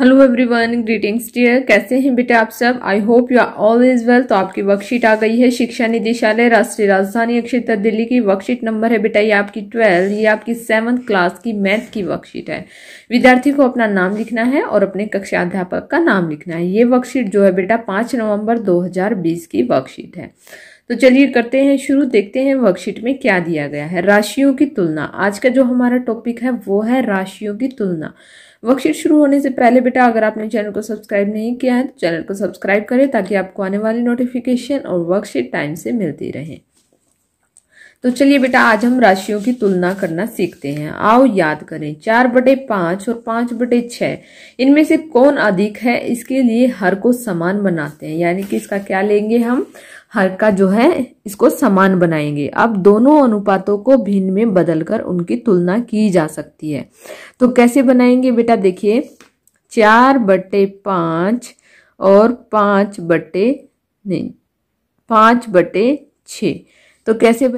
hello everyone greetings dear कैसे हैं बेटा आप सब I hope you are all is well तो आपकी वर्कशीट आ गई है शिक्षा निदेशालय राष्ट्रीय राजधानी क्षेत्र दिल्ली की वर्कशीट नंबर है बेटा ये आपकी ट्वेल्व ये आपकी सेवन्थ क्लास की मैथ की वर्कशीट है विद्यार्थी को अपना नाम लिखना है और अपने कक्षा अध्यापक का नाम लिखना है ये वर्कशीट जो है बेटा पाँच नवम्बर दो की वर्कशीट है तो चलिए करते हैं शुरू देखते हैं वर्कशीट में क्या दिया गया है राशियों की तुलना आज का जो हमारा टॉपिक है वो है राशियों की तुलना वर्कशीट शुरू होने से पहले बेटा अगर आपने चैनल को सब्सक्राइब नहीं किया है तो चैनल को सब्सक्राइब करें ताकि आपको आने वाली नोटिफिकेशन और वर्कशीट टाइम से मिलती रहे तो चलिए बेटा आज हम राशियों की तुलना करना सीखते हैं आओ याद करें चार बटे पांच और पांच बटे छह इनमें से कौन अधिक है इसके लिए हर को समान बनाते हैं यानी कि इसका क्या लेंगे हम हर का जो है इसको समान बनाएंगे अब दोनों अनुपातों को भिन्न में बदलकर उनकी तुलना की जा सकती है तो कैसे बनाएंगे बेटा देखिए चार बटे पाँच और पाँच बटे नहीं पाँच बटे छ तो कैसे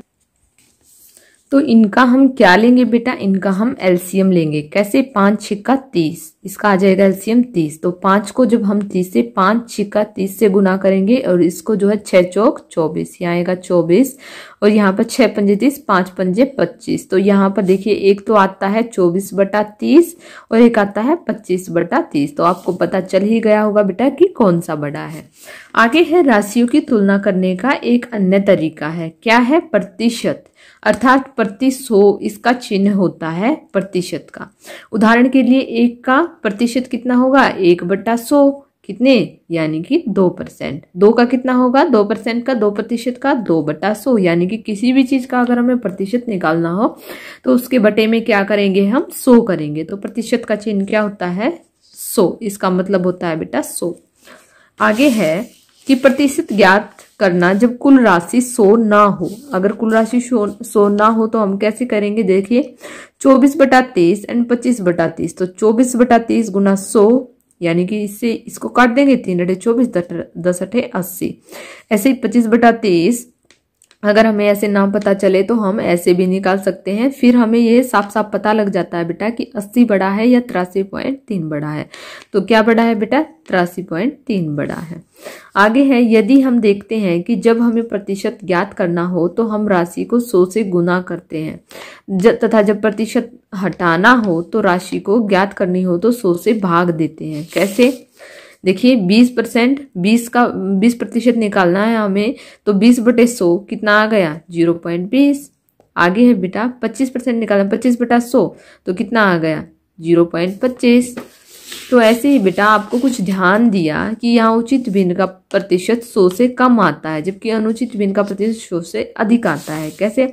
तो इनका हम क्या लेंगे बेटा इनका हम एल्सियम लेंगे कैसे पाँच छ का तीस इसका आ जाएगा एल्सियम तीस तो पांच को जब हम तीस से पांच छिका तीस से गुना करेंगे और इसको जो है छह चौक चौबीस यहाँ आएगा चौबीस और यहाँ पर छह पंजे तीस पांच पंजे पच्चीस तो यहाँ पर देखिए एक तो आता है चौबीस बटा तीस और एक आता है पच्चीस बटा तीस तो आपको पता चल ही गया होगा बेटा कि कौन सा बड़ा है आगे है राशियों की तुलना करने का एक अन्य तरीका है क्या है प्रतिशत अर्थात प्रति सौ इसका चिन्ह होता है प्रतिशत का उदाहरण के लिए एक का प्रतिशत कितना होगा एक बट्टा सौ कितने यानी कि दो परसेंट दो का कितना होगा दो परसेंट का दो प्रतिशत का दो बटा सौ यानी कि किसी भी चीज का अगर हमें प्रतिशत निकालना हो तो उसके बटे में क्या करेंगे हम सो करेंगे तो प्रतिशत का चिन्ह क्या होता है सो इसका मतलब होता है बेटा सो आगे है कि प्रतिशत ज्ञात करना जब कुल राशि सो ना हो अगर कुल राशि सो ना हो तो हम कैसे करेंगे देखिए चौबीस बटा तेईस एंड पच्चीस बटा तीस तो चौबीस बटा तीस गुना सो यानी कि इससे इसको काट देंगे तीन अठे चौबीस दस अठे अस्सी ऐसे ही पच्चीस बटा तेईस अगर हमें ऐसे ना पता चले तो हम ऐसे भी निकाल सकते हैं फिर हमें ये साफ साफ पता लग जाता है बेटा कि अस्सी बड़ा है या तिरासी पॉइंट तीन बड़ा है तो क्या बड़ा है बेटा तिरासी पॉइंट तीन बड़ा है आगे है यदि हम देखते हैं कि जब हमें प्रतिशत ज्ञात करना हो तो हम राशि को सौ से गुना करते हैं तथा जब प्रतिशत हटाना हो तो राशि को ज्ञात करनी हो तो सौ से भाग देते हैं कैसे देखिए 20 परसेंट बीस का 20 प्रतिशत निकालना है हमें तो 20 बटे सौ कितना आ गया जीरो पॉइंट बीस आगे है बेटा 25 परसेंट निकालना 25 बटा सौ तो कितना आ गया जीरो पॉइंट पच्चीस तो ऐसे ही बेटा आपको कुछ ध्यान दिया कि यहाँ उचित भिन्न का प्रतिशत सो से कम आता है जबकि अनुचित भिन्न का प्रतिशत सो से अधिक आता है कैसे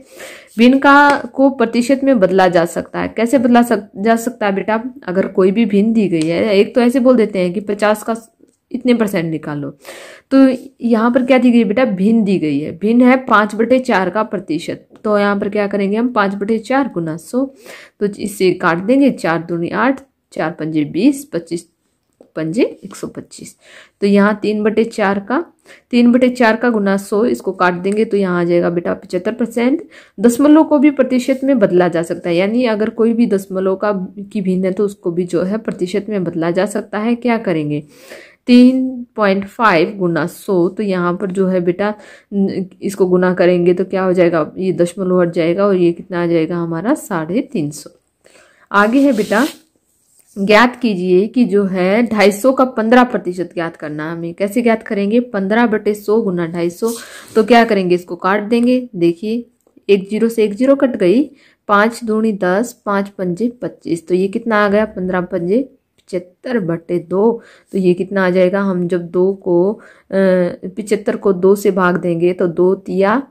भिन्न का को प्रतिशत में बदला जा सकता है कैसे बदला सक, जा सकता है बेटा अगर कोई भी भिन्न दी गई है एक तो ऐसे बोल देते हैं कि पचास का इतने परसेंट निकालो तो यहाँ पर क्या दी गई बेटा भिन्न दी गई है भिन्न है पाँच बटे चार का प्रतिशत तो यहाँ पर क्या करेंगे हम पाँच बटे चार गुना सौ तो इसे काट देंगे चार दूनी आठ चार पंजे बीस पच्चीस पंजे एक सौ पच्चीस तो यहाँ तीन बटे चार का तीन बटे चार का गुना सौ इसको काट देंगे तो यहाँ आ जाएगा बेटा पचहत्तर परसेंट दशमलव को भी प्रतिशत में बदला जा सकता है यानी अगर कोई भी दशमलव का की भिन्न है तो उसको भी जो है प्रतिशत में बदला जा सकता है क्या करेंगे तीन पॉइंट फाइव गुना सौ तो यहाँ पर जो है बेटा इसको गुना करेंगे तो क्या हो जाएगा ये दशमलव हट जाएगा और ये कितना आ जाएगा हमारा साढ़े तीन सौ आगे है बेटा ज्ञात कीजिए कि जो है ढाई सौ का पंद्रह प्रतिशत ज्ञात करना हमें कैसे ज्ञात करेंगे पंद्रह बटे सौ गुना ढाई सौ तो क्या करेंगे इसको काट देंगे देखिए एक जीरो से एक जीरो कट गई पाँच दूनी दस पाँच पंजे पच्चीस तो ये कितना आ गया पंद्रह पंजे पिचहत्तर बटे दो तो ये कितना आ जाएगा हम जब दो को पिचहत्तर को दो से भाग देंगे तो दो तिया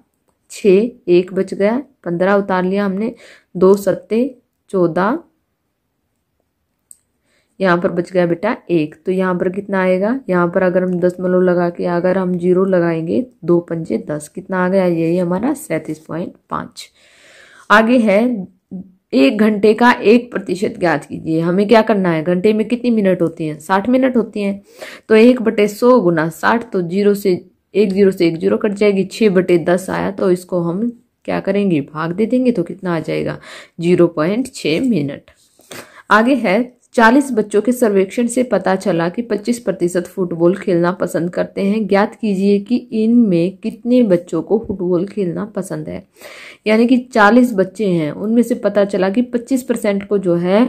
छः एक बच गया पंद्रह उतार लिया हमने दो सत्ते चौदह यहाँ पर बच गया बेटा एक तो यहाँ पर कितना आएगा यहाँ पर अगर हम दसमलव लगा के अगर हम जीरो लगाएंगे दो पंजे दस कितना आ गया यही हमारा सैंतीस पॉइंट पाँच आगे है एक घंटे का एक प्रतिशत ज्ञात कीजिए हमें क्या करना है घंटे में कितनी मिनट होती हैं साठ मिनट होती हैं तो एक बटे सौ गुना साठ तो जीरो से एक जीरो से एक जीरो कट जाएगी छः बटे दस आया तो इसको हम क्या करेंगे भाग दे देंगे तो कितना आ जाएगा जीरो पॉइंट छः मिनट आगे है चालीस बच्चों के सर्वेक्षण से पता चला कि पच्चीस प्रतिशत फुटबॉल खेलना पसंद करते हैं ज्ञात कीजिए कि इनमें कितने बच्चों को फुटबॉल खेलना पसंद है यानी कि चालीस बच्चे हैं उनमें से पता चला कि पच्चीस परसेंट को जो है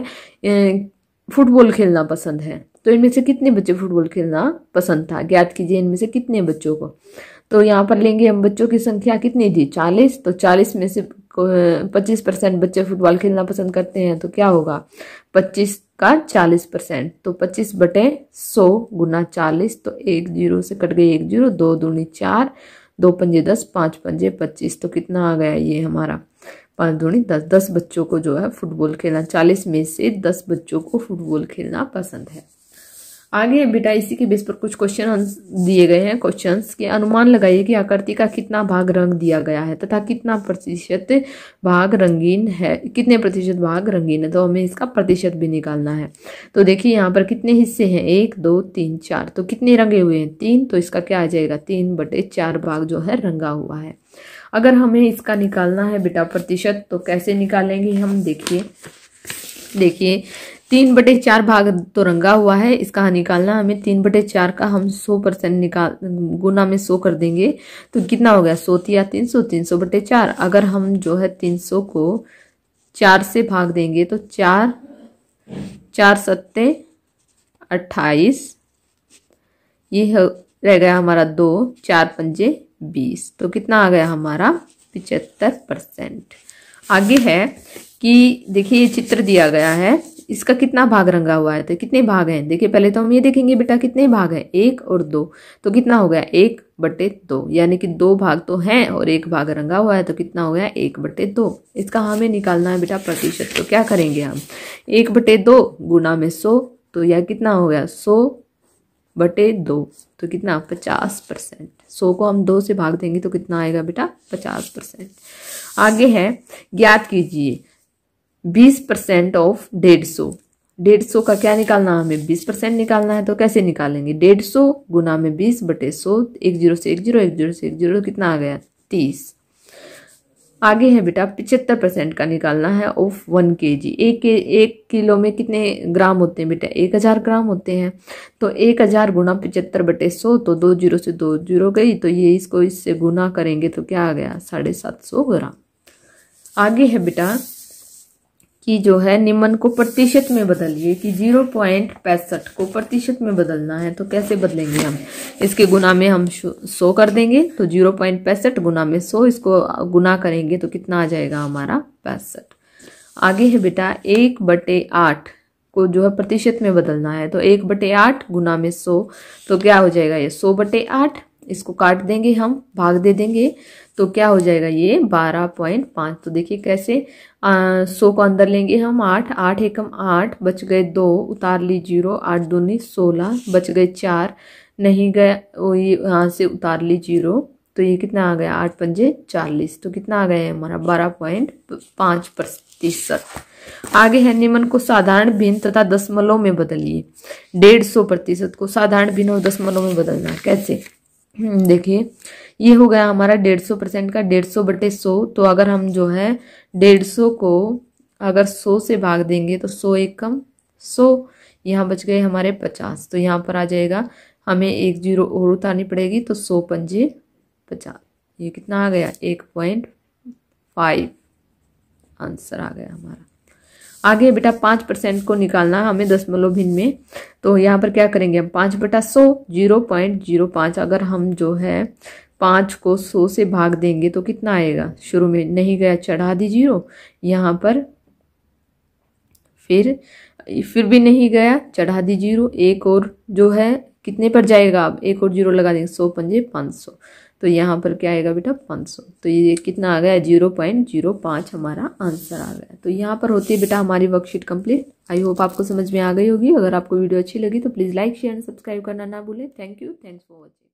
फुटबॉल खेलना पसंद है तो इनमें से कितने बच्चे फुटबॉल खेलना पसंद था ज्ञात कीजिए इनमें से कितने बच्चों को तो यहाँ पर लेंगे हम बच्चों की संख्या कितनी थी चालीस तो चालीस में से पच्चीस परसेंट बच्चे फुटबॉल खेलना पसंद करते हैं तो क्या होगा पच्चीस का चालीस परसेंट तो पच्चीस बटे सौ गुना चालीस तो एक जीरो से कट गई एक जीरो दो दूनी चार दो पंजे दस पाँच पंजे पच्चीस तो कितना आ गया ये हमारा पाँच दूनी दस दस बच्चों को जो है फुटबॉल खेलना चालीस में से दस बच्चों को फुटबॉल खेलना पसंद है आगे बेटा इसी के बेस पर कुछ क्वेश्चन दिए गए हैं क्वेश्चंस के अनुमान लगाइए कि आकृति का कितना भाग रंग दिया गया है तथा कितना प्रतिशत भाग रंगीन है कितने प्रतिशत भाग रंगीन है तो हमें इसका प्रतिशत भी निकालना है तो देखिए यहाँ पर कितने हिस्से हैं एक दो तीन चार तो कितने रंगे हुए हैं तीन तो इसका क्या आ जाएगा तीन बटे भाग जो है रंगा हुआ है अगर हमें इसका निकालना है बेटा प्रतिशत तो कैसे निकालेंगे हम देखिए देखिए तीन बटे चार भाग तो रंगा हुआ है इसका निकालना हमें तीन बटे चार का हम सौ परसेंट निकाल गुना में सौ कर देंगे तो कितना हो गया सौ या तीन सौ तीन सौ बटे चार अगर हम जो है तीन सौ को चार से भाग देंगे तो चार चार सत्ते अट्ठाईस ये रह गया हमारा दो चार पंजे बीस तो कितना आ गया हमारा पिचहत्तर परसेंट आगे है कि देखिए ये चित्र दिया गया है इसका कितना भाग रंगा हुआ है तो कितने भाग हैं देखिए पहले तो हम ये देखेंगे बेटा कितने भाग हैं एक और दो तो कितना हो गया एक बटे दो यानी कि दो भाग तो हैं और एक भाग रंगा हुआ है तो कितना हो गया एक बटे दो इसका हमें निकालना है बेटा प्रतिशत तो क्या करेंगे हम एक बटे दो गुना में सौ तो यह कितना हो गया सौ बटे दो तो कितना पचास परसेंट सौ को हम दो से भाग देंगे तो कितना आएगा बेटा पचास परसेंट आगे है ज्ञात कीजिए बीस परसेंट ऑफ डेढ़ सौ डेढ़ सौ का क्या निकालना हमें बीस परसेंट निकालना है तो कैसे निकालेंगे डेढ़ सौ गुना में बीस बटे सौ एक जीरो से एक जीरो एक जीरो से एक जीरो कितना आ गया तीस आगे है बेटा पिछहत्तर परसेंट का निकालना है ऑफ वन के जी एक एक किलो में कितने ग्राम होते हैं बेटा एक हज़ार ग्राम होते हैं तो एक हज़ार गुना पिचहत्तर बटे सौ तो दो जीरो से दो जीरो गई तो ये इसको इससे गुना करेंगे तो क्या आ गया साढ़े सात सौ ग्राम आगे है बेटा कि जो है निम्न को प्रतिशत में बदलिए कि जीरो पॉइंट पैंसठ को प्रतिशत में बदलना है तो कैसे बदलेंगे हम इसके गुना में हम सौ कर देंगे तो जीरो पॉइंट पैंसठ गुना में सौ इसको गुना करेंगे तो कितना आ जाएगा हमारा पैंसठ आगे है बेटा एक बटे आठ को जो है प्रतिशत में बदलना है तो एक बटे आठ गुना में सौ तो क्या हो जाएगा ये सौ बटे आठ इसको काट देंगे हम भाग दे देंगे तो क्या हो जाएगा ये बारह पॉइंट पाँच तो देखिए कैसे सौ को अंदर लेंगे हम आठ आठ एकम आठ बच गए दो उतार ली जीरो आठ दूनी सोलह बच गए चार नहीं गए ये यहाँ से उतार ली जीरो तो ये कितना आ गया आठ पंजे चालीस तो कितना आ गया हमारा बारह पॉइंट पाँच प्रतिशत आगे है निम्न को साधारण भिन्न तथा दशमलव में बदलिए डेढ़ सौ प्रतिशत को साधारण भिन्न और दशमलव में बदलना कैसे हम्म, देखिए ये हो गया हमारा डेढ़ सौ परसेंट का डेढ़ सौ बटे सौ तो अगर हम जो है डेढ़ सौ को अगर सौ से भाग देंगे तो सौ एक कम सौ यहाँ बच गए हमारे पचास तो यहाँ पर आ जाएगा हमें एक जीरो और उतारनी पड़ेगी तो सौ पंजे पचास ये कितना आ गया एक पॉइंट फाइव आंसर आ गया हमारा आगे बेटा पाँच परसेंट को निकालना है हमें दशमलव भिन्न में तो यहाँ पर क्या करेंगे हम पाँच बेटा सौ जीरो पॉइंट जीरो पाँच अगर हम जो है पाँच को सौ से भाग देंगे तो कितना आएगा शुरू में नहीं गया चढ़ा दी जीरो यहाँ पर फिर फिर भी नहीं गया चढ़ा दी जीरो एक और जो है कितने पर जाएगा आप एक और जीरो लगा देंगे सौ पंजे पाँच सौ तो यहाँ पर क्या आएगा बेटा पाँच सौ तो ये कितना आ गया जीरो पॉइंट जीरो पाँच हमारा आंसर आ गया तो यहाँ पर होती है बेटा हमारी वर्कशीट कंप्लीट आई होप आपको समझ में आ गई होगी अगर आपको वीडियो अच्छी लगी तो please like share and subscribe करना ना भूलें thank you thanks for watching